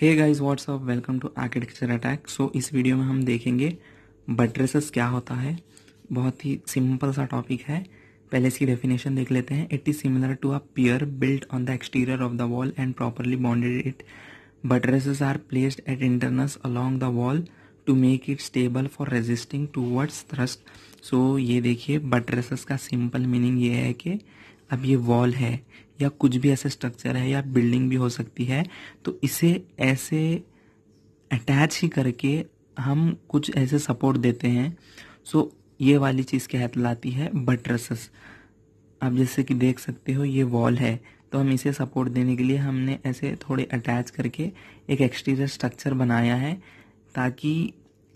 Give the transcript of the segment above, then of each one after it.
hey guys what's up welcome to architecture attack so इस वीडियो में हम देखेंगे बट्रेसेस क्या होता है बहुत ही सिंपल सा टॉपिक है पहले इसकी डेफिनेशन देख लेते हैं it is similar to a pier built on the exterior of the wall and properly bonded it buttresses are placed at intervals along the wall to make it stable for resisting towards thrust so ये देखिए बट्रेसेस का simple meaning ये है कि अब ये wall है या कुछ भी ऐसा स्ट्रक्चर है या बिल्डिंग भी हो सकती है तो इसे ऐसे अटैच ही करके हम कुछ ऐसे सपोर्ट देते हैं सो so, ये वाली चीज़ क्या लाती है बट्रसेस आप जैसे कि देख सकते हो ये वॉल है तो हम इसे सपोर्ट देने के लिए हमने ऐसे थोड़े अटैच करके एक एक्सटीरियर स्ट्रक्चर बनाया है ताकि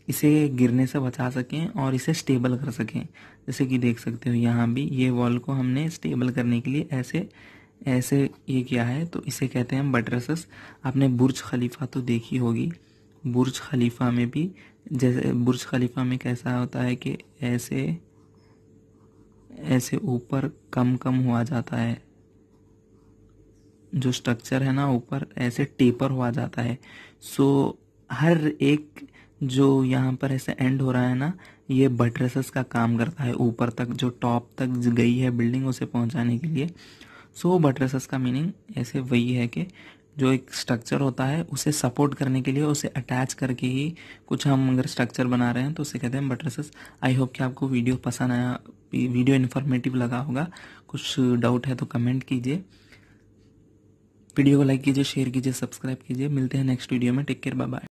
इसे गिरने से बचा सकें और इसे स्टेबल कर सकें जैसे कि देख सकते हो यहाँ भी ये वॉल को हमने स्टेबल करने के लिए ऐसे ऐसे ये किया है तो इसे कहते हैं हम बट्रेसेस आपने बुर्ज खलीफा तो देखी होगी बुर्ज खलीफा में भी जैसे बुर्ज खलीफा में कैसा होता है कि ऐसे ऐसे ऊपर कम कम हुआ जाता है जो स्ट्रक्चर है ना ऊपर ऐसे टेपर हुआ जाता है सो हर एक जो यहाँ पर ऐसे एंड हो रहा है ना ये बटरसस का काम करता है ऊपर तक जो टॉप तक गई है बिल्डिंग उसे पहुँचाने के लिए सो so, बट्रेसेस का मीनिंग ऐसे वही है कि जो एक स्ट्रक्चर होता है उसे सपोर्ट करने के लिए उसे अटैच करके ही कुछ हम अगर स्ट्रक्चर बना रहे हैं तो उसे कहते हैं बट्रेसेस आई होप कि आपको वीडियो पसंद आया वीडियो इन्फॉर्मेटिव लगा होगा कुछ डाउट है तो कमेंट कीजिए वीडियो को लाइक कीजिए शेयर कीजिए सब्सक्राइब कीजिए मिलते हैं नेक्स्ट वीडियो में टेक केयर बाय बाय